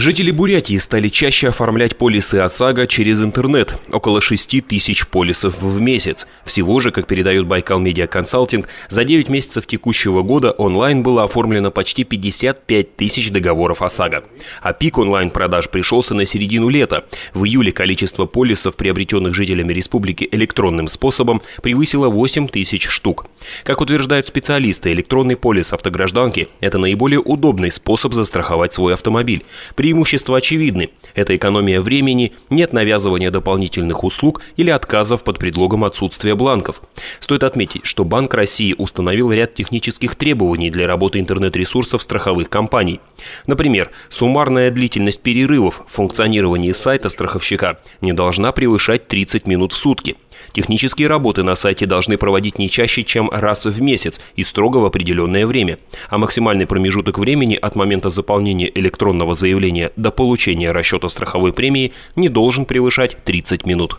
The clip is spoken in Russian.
Жители Бурятии стали чаще оформлять полисы ОСАГО через интернет – около 6 тысяч полисов в месяц. Всего же, как передает Байкал Медиа Консалтинг, за 9 месяцев текущего года онлайн было оформлено почти 55 тысяч договоров ОСАГО. А пик онлайн-продаж пришелся на середину лета. В июле количество полисов, приобретенных жителями республики электронным способом, превысило 8 тысяч штук. Как утверждают специалисты, электронный полис автогражданки – это наиболее удобный способ застраховать свой автомобиль. При Преимущества очевидны. Это экономия времени, нет навязывания дополнительных услуг или отказов под предлогом отсутствия бланков. Стоит отметить, что Банк России установил ряд технических требований для работы интернет-ресурсов страховых компаний. Например, суммарная длительность перерывов в функционировании сайта страховщика не должна превышать 30 минут в сутки – Технические работы на сайте должны проводить не чаще, чем раз в месяц и строго в определенное время, а максимальный промежуток времени от момента заполнения электронного заявления до получения расчета страховой премии не должен превышать 30 минут.